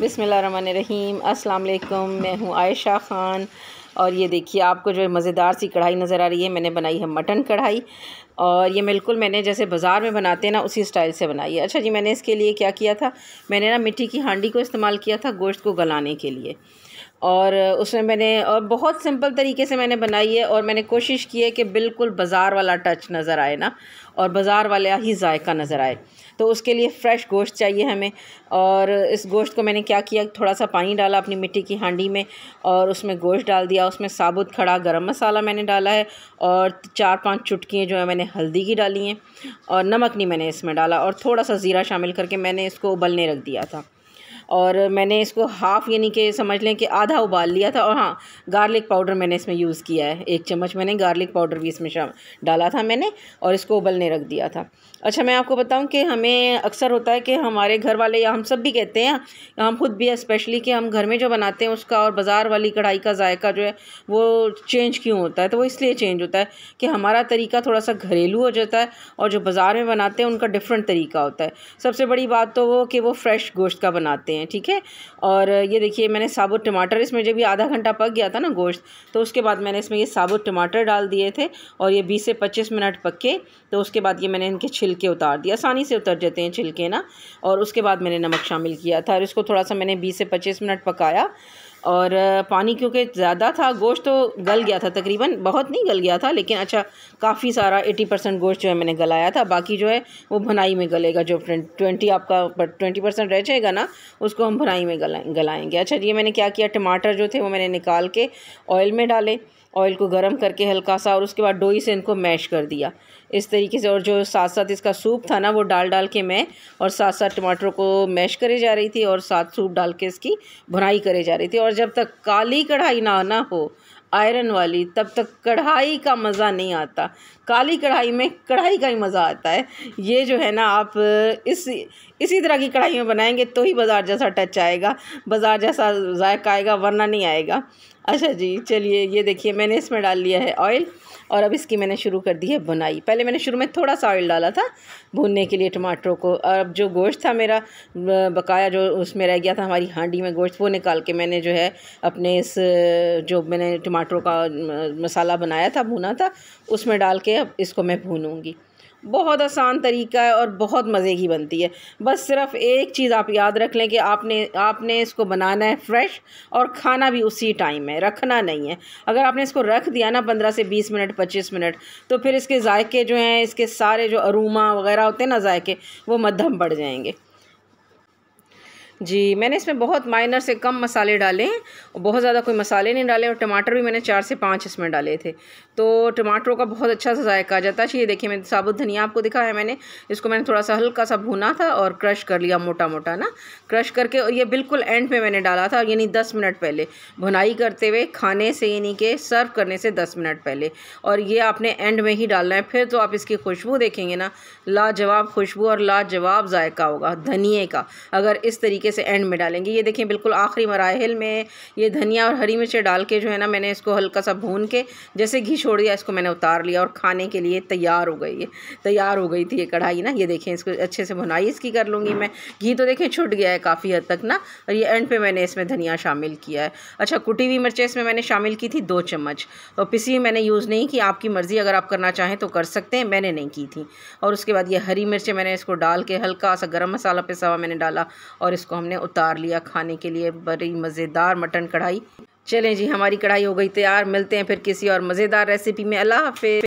बिसमीम असलकुम मैं हूँ आयशा ख़ान और ये देखिए आपको जो मज़ेदार सी कढ़ाई नज़र आ रही है मैंने बनाई है मटन कढ़ाई और ये बिल्कुल मैंने जैसे बाज़ार में बनाते हैं ना उसी स्टाइल से बनाई है अच्छा जी मैंने इसके लिए क्या किया था मैंने ना मिट्टी की हांडी को इस्तेमाल किया था गोश्त को गलाने के लिए और उसमें मैंने और बहुत सिंपल तरीके से मैंने बनाई है और मैंने कोशिश की है कि बिल्कुल बाज़ार वाला टच नज़र आए ना और बाज़ार वाला ही जायका नज़र आए तो उसके लिए फ़्रेश गोश्त चाहिए हमें और इस गोश्त को मैंने क्या किया थोड़ा सा पानी डाला अपनी मिट्टी की हांडी में और उसमें गोश्त डाल दिया उसमें साबुत खड़ा गरम मसाला मैंने डाला है और चार पांच चुटकियाँ जो है मैंने हल्दी की डाली हैं और नमक नहीं मैंने इसमें डाला और थोड़ा सा ज़ीरा शामिल करके मैंने इसको उबलने रख दिया था और मैंने इसको हाफ़ यानी कि समझ लें कि आधा उबाल लिया था और हाँ गार्लिक पाउडर मैंने इसमें यूज़ किया है एक चम्मच मैंने गार्लिक पाउडर भी इसमें डाला था मैंने और इसको उबलने रख दिया था अच्छा मैं आपको बताऊँ कि हमें अक्सर होता है कि हमारे घर वाले या हम सब भी कहते हैं हम खुद भी स्पेशली कि हम घर में जो बनाते हैं उसका और बाज़ार वाली कढ़ाई का जायका जो है वो चेंज क्यों होता है तो वो इसलिए चेंज होता है कि हमारा तरीका थोड़ा सा घरेलू हो जाता है और जो बाज़ार में बनाते हैं उनका डिफरेंट तरीका होता है सबसे बड़ी बात तो वो कि वो फ्रेश गोश्त का बनाते हैं हैं ठीक है और ये देखिए मैंने साबुत टमाटर इसमें जब भी आधा घंटा पक गया था ना गोश्त तो उसके बाद मैंने इसमें ये साबुत टमाटर डाल दिए थे और ये बीस से पच्चीस मिनट पके तो उसके बाद ये मैंने इनके छिलके उतार दिए आसानी से उतर जाते हैं छिलके ना और उसके बाद मैंने नमक शामिल किया था और इसको थोड़ा सा मैंने बीस से पच्चीस मिनट पकाया और पानी क्योंकि ज़्यादा था गोश्त तो गल गया था तकरीबन बहुत नहीं गल गया था लेकिन अच्छा काफ़ी सारा एटी परसेंट गोश्त जो है मैंने गलाया था बाकी जो है वो भुनाई में गलेगा जो ट्वेंटी आपका ट्वेंटी परसेंट रह जाएगा ना उसको हम भुनाई में गला गलाएँगे अच्छा ये मैंने क्या किया टमाटर जो थे वो मैंने निकाल के ऑयल में डाले ऑयल को गर्म करके हल्का सा और उसके बाद डोई से इनको मैश कर दिया इस तरीके से और जो साथ साथ इसका सूप था ना वो डाल डाल के मैं और साथ साथ टमाटरों को मैश करे जा रही थी और साथ सूप डाल के इसकी भुनाई करे जा रही थी और जब तक काली कढ़ाई ना ना हो आयरन वाली तब तक कढ़ाई का मज़ा नहीं आता काली कढ़ाई में कढ़ाई का ही मज़ा आता है ये जो है ना आप इस इसी तरह की कढ़ाई में बनाएंगे तो ही बाज़ार जैसा टच आएगा बाज़ार जैसा जायका आएगा वरना नहीं आएगा अच्छा जी चलिए ये देखिए मैंने इसमें डाल लिया है ऑयल और अब इसकी मैंने शुरू कर दी है बुनाई पहले मैंने शुरू में थोड़ा सा ऑयल डाला था भूनने के लिए टमाटरों को और अब जो गोश्त था मेरा बकाया जो उसमें रह गया था हमारी हांडी में गोश्त वो निकाल के मैंने जो है अपने इस जो मैंने टमाटरों का मसाला बनाया था भुना था उसमें डाल के अब इसको मैं भूनूँगी बहुत आसान तरीका है और बहुत मज़े की बनती है बस सिर्फ एक चीज़ आप याद रख लें कि आपने आपने इसको बनाना है फ्रेश और खाना भी उसी टाइम है रखना नहीं है अगर आपने इसको रख दिया ना पंद्रह से बीस मिनट पच्चीस मिनट तो फिर इसके जायके जो हैं इसके सारे जो अरूमा वगैरह होते हैं ना जायके वो मध्यम बढ़ जाएंगे जी मैंने इसमें बहुत माइनर से कम मसाले डाले हैं बहुत ज़्यादा कोई मसाले नहीं डाले और टमाटर भी मैंने चार से पाँच इसमें डाले थे तो टमाटरों का बहुत अच्छा सा जायका आ जाता है ये देखिए मैंने साबुत धनिया आपको दिखा है मैंने इसको मैंने थोड़ा सा हल्का सा भुना था और क्रश कर लिया मोटा मोटा ना क्रश करके और ये बिल्कुल एंड में मैंने डाला था यानी दस मिनट पहले भुनाई करते हुए खाने से यानी कि सर्व करने से दस मिनट पहले और ये आपने एंड में ही डालना है फिर तो आप इसकी खुशबू देखेंगे ना लाजवाब खुशबू और लाजवाब जायका होगा धनिए का अगर इस तरीके तरीके से एंड में डालेंगे ये देखिए बिल्कुल आखिरी मराहल में ये धनिया और हरी मिर्चें डाल के जो है ना मैंने इसको हल्का सा भून के जैसे घी छोड़ दिया इसको मैंने उतार लिया और खाने के लिए तैयार हो गई है तैयार हो गई थी ये कढ़ाई ना ये देखें इसको अच्छे से भुनाई इसकी कर लूँगी मैं घी तो देखें छुट गया है काफ़ी हद तक ना और ये एंड पे मैंने इसमें धनिया शामिल किया है अच्छा कुटी हुई मिर्चें इसमें मैंने शामिल की थी दो चम्मच और पिसी हुई मैंने यूज़ नहीं की आपकी मर्ज़ी अगर आप करना चाहें तो कर सकते हैं मैंने नहीं की थी और उसके बाद ये हरी मिर्चें मैंने इसको डाल के हल्का सा गर्म मसाला पिसा हुआ मैंने डाला और इसको हमने उतार लिया खाने के लिए बड़ी मज़ेदार मटन कढ़ाई चलें जी हमारी कढ़ाई हो गई तैयार मिलते हैं फिर किसी और मज़ेदार रेसिपी में अल्लाह हाफि